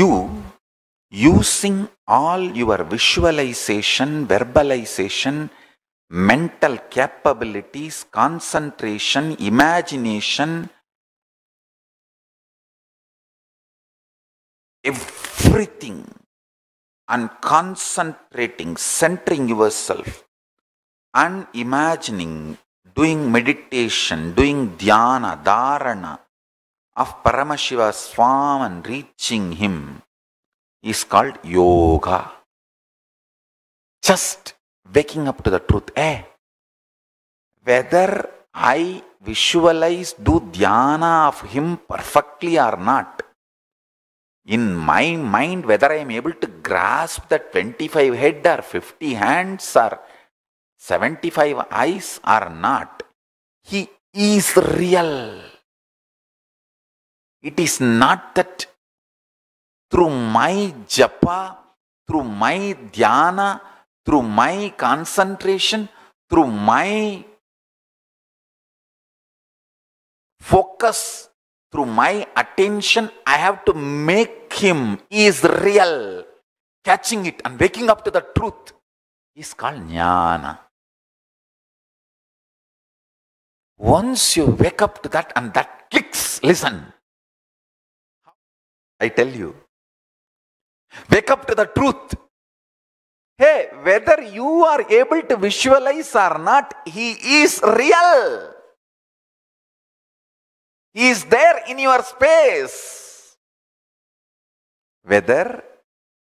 you using all your visualization, verbalization, mental capabilities, concentration, imagination, everything, and concentrating, centering yourself, and imagining, doing meditation, doing dhyana, dharana of Paramashiva's form and reaching him is called yoga. Just waking up to the truth. Eh? Whether I visualize, do dhyana of him perfectly or not, in my mind, whether I am able to grasp that 25 head or 50 hands or 75 eyes or not, he is real. It is not that through my japa, through my dhyana, through my concentration, through my focus, through my attention, I have to make him is real. Catching it and waking up to the truth is called jnana. Once you wake up to that and that clicks, listen. I tell you. Wake up to the truth. Hey, whether you are able to visualize or not, He is real. He is there in your space. Whether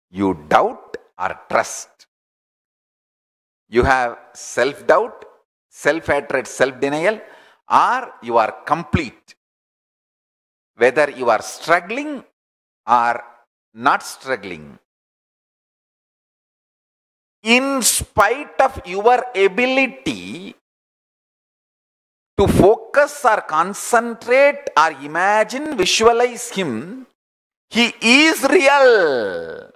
you doubt or trust, you have self doubt, self hatred, self denial, or you are complete. Whether you are struggling are not struggling. In spite of your ability to focus or concentrate or imagine, visualize Him, He is real.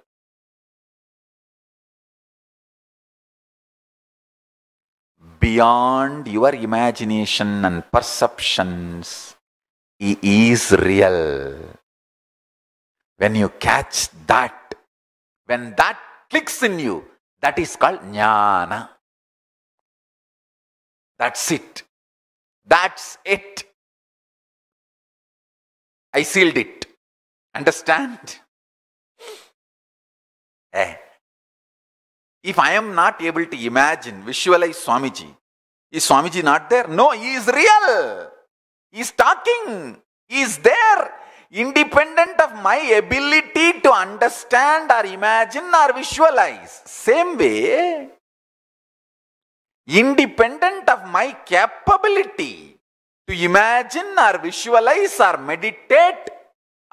Beyond your imagination and perceptions, He is real. When you catch that, when that clicks in you, that is called jnana. That's it. That's it. I sealed it. Understand? Eh. If I am not able to imagine, visualize Swamiji, is Swamiji not there? No, he is real. He is talking. He is there independent of my ability to understand or imagine or visualize. Same way, independent of my capability to imagine or visualize or meditate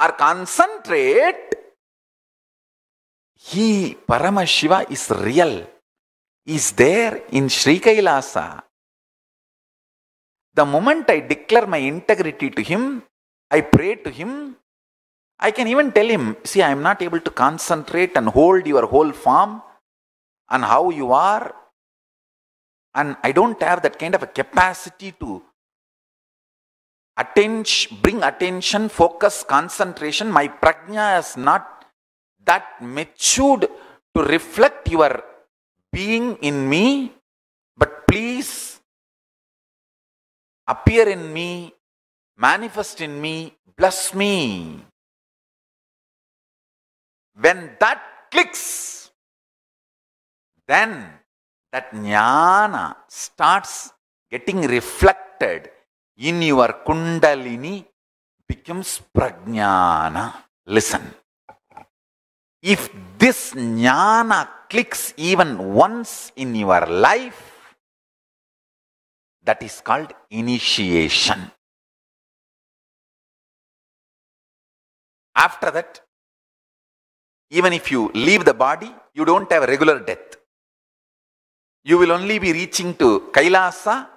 or concentrate, He, Paramashiva, is real, is there in Sri Kailasa. The moment I declare my integrity to Him, I pray to Him. I can even tell Him, see, I am not able to concentrate and hold your whole form and how you are. And I don't have that kind of a capacity to attend, bring attention, focus, concentration. My prajna is not that matured to reflect your being in me. But please appear in me manifest in me, bless me. When that clicks, then that jnana starts getting reflected in your kundalini becomes prajnana. Listen. If this jnana clicks even once in your life, that is called initiation. After that, even if you leave the body, you don't have regular death. You will only be reaching to Kailasa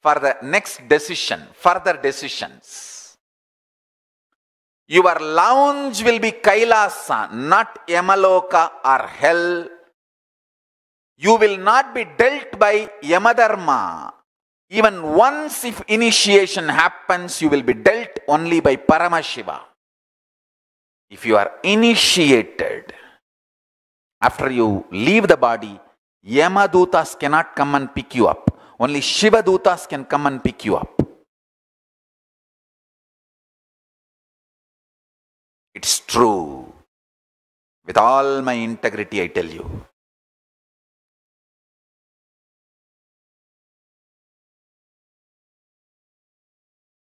for the next decision, further decisions. Your lounge will be Kailasa, not Yamaloka or hell. You will not be dealt by Yamadharma. Even once if initiation happens, you will be dealt only by Paramashiva. If you are initiated, after you leave the body, Yamadutas cannot come and pick you up. Only Shiva Dutas can come and pick you up. It's true. With all my integrity, I tell you.